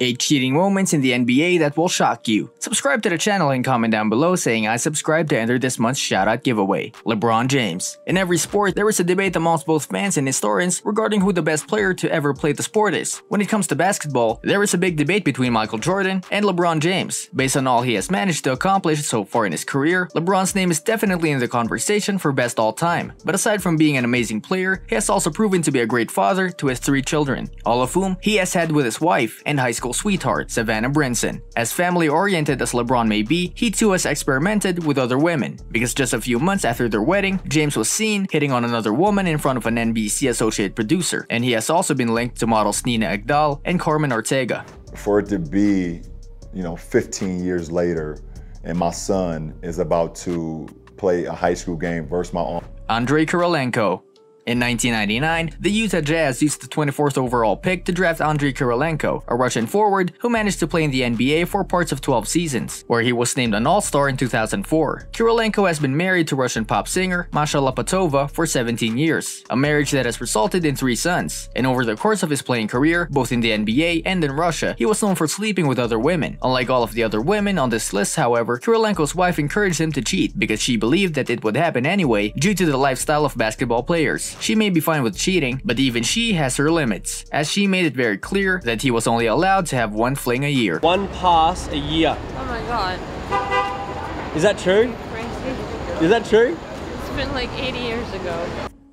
8 cheating moments in the NBA that will shock you. Subscribe to the channel and comment down below saying I subscribe to enter this month's shoutout giveaway. LeBron James In every sport, there is a debate amongst both fans and historians regarding who the best player to ever play the sport is. When it comes to basketball, there is a big debate between Michael Jordan and LeBron James. Based on all he has managed to accomplish so far in his career, LeBron's name is definitely in the conversation for best all time. But aside from being an amazing player, he has also proven to be a great father to his three children, all of whom he has had with his wife and high school school sweetheart, Savannah Brinson. As family-oriented as LeBron may be, he too has experimented with other women, because just a few months after their wedding, James was seen hitting on another woman in front of an NBC associate producer, and he has also been linked to models Nina Agdal and Carmen Ortega. For it to be, you know, 15 years later, and my son is about to play a high school game versus my own. Andrei Kirilenko, in 1999, the Utah Jazz used the 24th overall pick to draft Andrei Kirilenko, a Russian forward who managed to play in the NBA for parts of 12 seasons, where he was named an All-Star in 2004. Kirilenko has been married to Russian pop singer Masha Lapatova for 17 years, a marriage that has resulted in three sons, and over the course of his playing career, both in the NBA and in Russia, he was known for sleeping with other women. Unlike all of the other women on this list, however, Kirilenko's wife encouraged him to cheat because she believed that it would happen anyway due to the lifestyle of basketball players. She may be fine with cheating, but even she has her limits, as she made it very clear that he was only allowed to have one fling a year. One pass a year. Oh my god. Is that true? Crazy. Is that true? It's been like 80 years ago.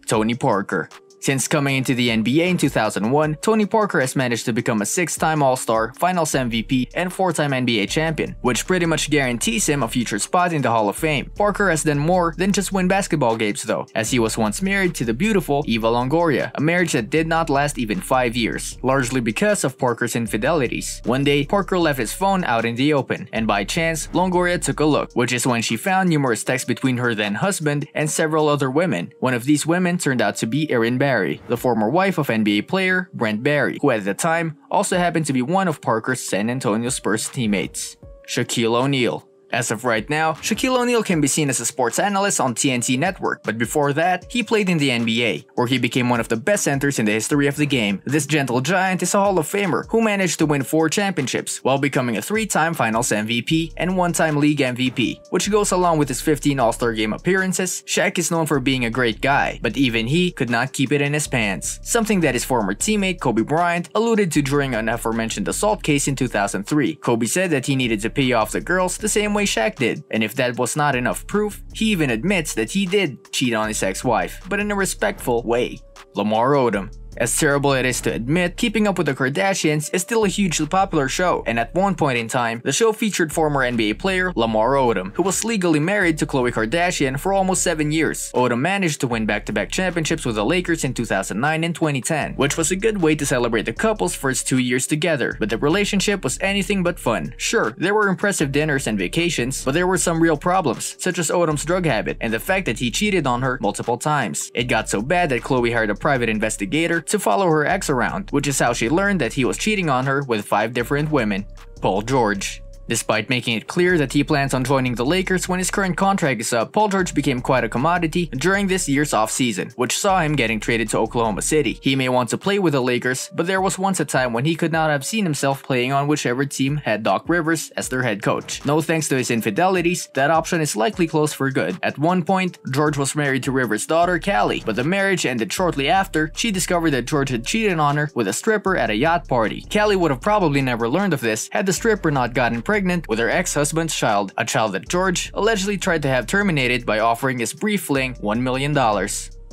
Tony Parker. Since coming into the NBA in 2001, Tony Parker has managed to become a six-time All-Star, Finals MVP, and four-time NBA champion, which pretty much guarantees him a future spot in the Hall of Fame. Parker has done more than just win basketball games though, as he was once married to the beautiful Eva Longoria, a marriage that did not last even five years, largely because of Parker's infidelities. One day, Parker left his phone out in the open, and by chance, Longoria took a look, which is when she found numerous texts between her then husband and several other women. One of these women turned out to be Erin Barrett Barry, the former wife of NBA player Brent Barry, who at the time also happened to be one of Parker's San Antonio Spurs teammates. Shaquille O'Neal, as of right now, Shaquille O'Neal can be seen as a sports analyst on TNT Network, but before that, he played in the NBA, where he became one of the best centers in the history of the game. This gentle giant is a Hall of Famer who managed to win four championships, while becoming a three-time Finals MVP and one-time League MVP, which goes along with his 15 All-Star Game appearances. Shaq is known for being a great guy, but even he could not keep it in his pants, something that his former teammate Kobe Bryant alluded to during an aforementioned assault case in 2003. Kobe said that he needed to pay off the girls the same way Shaq did, and if that was not enough proof, he even admits that he did cheat on his ex-wife, but in a respectful way. Lamar Odom as terrible it is to admit, Keeping Up with the Kardashians is still a hugely popular show, and at one point in time, the show featured former NBA player Lamar Odom, who was legally married to Khloe Kardashian for almost 7 years. Odom managed to win back-to-back -back championships with the Lakers in 2009 and 2010, which was a good way to celebrate the couple's first two years together, but the relationship was anything but fun. Sure, there were impressive dinners and vacations, but there were some real problems, such as Odom's drug habit and the fact that he cheated on her multiple times. It got so bad that Chloe hired a private investigator to follow her ex around, which is how she learned that he was cheating on her with five different women. Paul George. Despite making it clear that he plans on joining the Lakers when his current contract is up, Paul George became quite a commodity during this year's offseason, which saw him getting traded to Oklahoma City. He may want to play with the Lakers, but there was once a time when he could not have seen himself playing on whichever team had Doc Rivers as their head coach. No thanks to his infidelities, that option is likely closed for good. At one point, George was married to Rivers' daughter, Callie, but the marriage ended shortly after she discovered that George had cheated on her with a stripper at a yacht party. Callie would have probably never learned of this had the stripper not gotten pregnant pregnant with her ex-husband's child, a child that George allegedly tried to have terminated by offering his brief fling $1 million.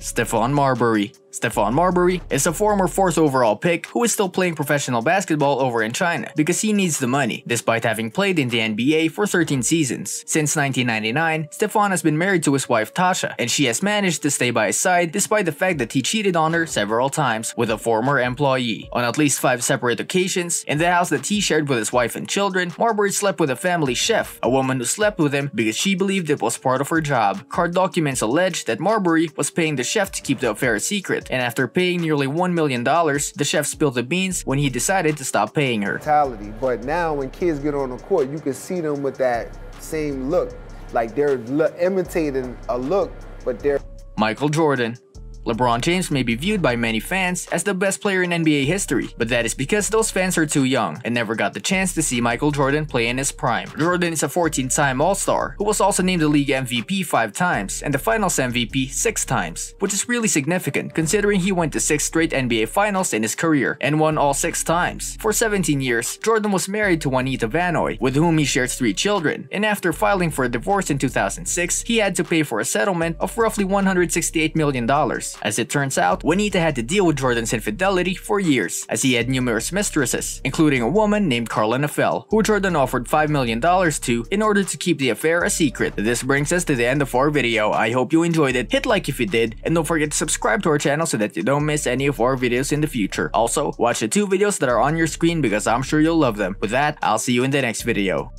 Stefan Marbury Stefan Marbury is a former 4th overall pick who is still playing professional basketball over in China because he needs the money, despite having played in the NBA for 13 seasons. Since 1999, Stefan has been married to his wife Tasha, and she has managed to stay by his side despite the fact that he cheated on her several times with a former employee. On at least 5 separate occasions, in the house that he shared with his wife and children, Marbury slept with a family chef, a woman who slept with him because she believed it was part of her job. Court documents allege that Marbury was paying the chef to keep the affair a secret, it, and after paying nearly $1 million, the chef spilled the beans when he decided to stop paying her. But now when kids get on the court, you can see them with that same look. Like they're imitating a look, but they're... Michael Jordan, LeBron James may be viewed by many fans as the best player in NBA history, but that is because those fans are too young and never got the chance to see Michael Jordan play in his prime. Jordan is a 14-time All-Star, who was also named the league MVP 5 times and the Finals MVP 6 times, which is really significant considering he went to 6 straight NBA Finals in his career and won all 6 times. For 17 years, Jordan was married to Juanita Vanoy, with whom he shared 3 children, and after filing for a divorce in 2006, he had to pay for a settlement of roughly $168 million as it turns out, Juanita had to deal with Jordan's infidelity for years, as he had numerous mistresses, including a woman named Carla Nafel, who Jordan offered $5 million to in order to keep the affair a secret. This brings us to the end of our video, I hope you enjoyed it, hit like if you did, and don't forget to subscribe to our channel so that you don't miss any of our videos in the future. Also, watch the two videos that are on your screen because I'm sure you'll love them. With that, I'll see you in the next video.